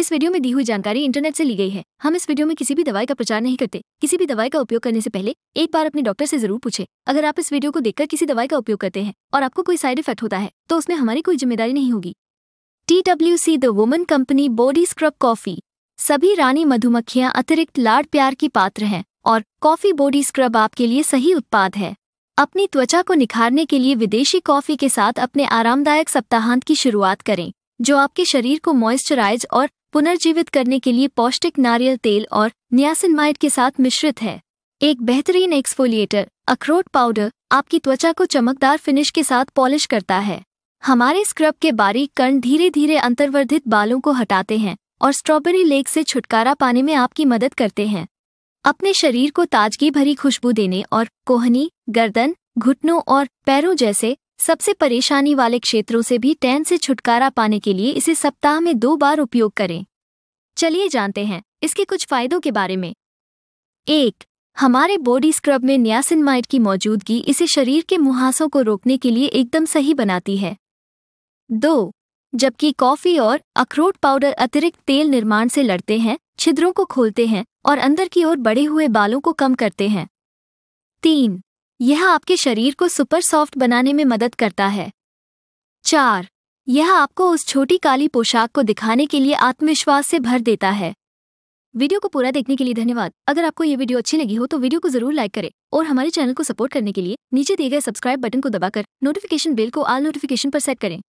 इस वीडियो में दी हुई जानकारी इंटरनेट से ली गई है हम इस वीडियो में किसी भी दवाई का प्रचार नहीं करते किसी भी दवाई का उपयोग करने से पहले एक बार अपने डॉक्टर से जरूर पूछे अगर आप इस वीडियो को देखकर किसी दवाई का उपयोग करते हैं और आपको कोई साइड इफेक्ट होता है तो उसमें हमारी कोई जिम्मेदारी नहीं होगी T W C the woman company body scrub coffee सभी रानी मधुमक्खियाँ अतिरिक्त लाड प्यार की पात्र हैं और कॉफी बॉडी स्क्रब आपके लिए सही उत्पाद है अपनी त्वचा को निखारने के लिए विदेशी कॉफी के साथ अपने आरामदायक सप्ताहांत की शुरुआत करें जो आपके शरीर को मॉइस्चराइज और पुनर्जीवित करने के लिए पौष्टिक नारियल तेल और नियासिनमाइड के साथ मिश्रित है एक बेहतरीन एक्सफोलिएटर अखरोट पाउडर आपकी त्वचा को चमकदार फिनिश के साथ पॉलिश करता है हमारे स्क्रब के बारीक कण धीरे धीरे अंतर्वर्धित बालों को हटाते हैं और स्ट्रॉबेरी लेक से छुटकारा पाने में आपकी मदद करते हैं अपने शरीर को ताजगी भरी खुशबू देने और कोहनी गर्दन घुटनों और पैरों जैसे सबसे परेशानी वाले क्षेत्रों से भी टैन से छुटकारा पाने के लिए इसे सप्ताह में दो बार उपयोग करें चलिए जानते हैं इसके कुछ फायदों के बारे में एक हमारे बॉडी स्क्रब में न्यासिनमाइट की मौजूदगी इसे शरीर के मुहासों को रोकने के लिए एकदम सही बनाती है दो जबकि कॉफी और अखरोट पाउडर अतिरिक्त तेल निर्माण से लड़ते हैं छिद्रों को खोलते हैं और अंदर की ओर बढ़े हुए बालों को कम करते हैं तीन यह आपके शरीर को सुपर सॉफ्ट बनाने में मदद करता है चार यह आपको उस छोटी काली पोशाक को दिखाने के लिए आत्मविश्वास से भर देता है वीडियो को पूरा देखने के लिए धन्यवाद अगर आपको ये वीडियो अच्छी लगी हो तो वीडियो को जरूर लाइक करें और हमारे चैनल को सपोर्ट करने के लिए नीचे दिए गए सब्सक्राइब बटन को दबाकर नोटिफिकेशन बेल को आल नोटिफिकेशन पर सेट करें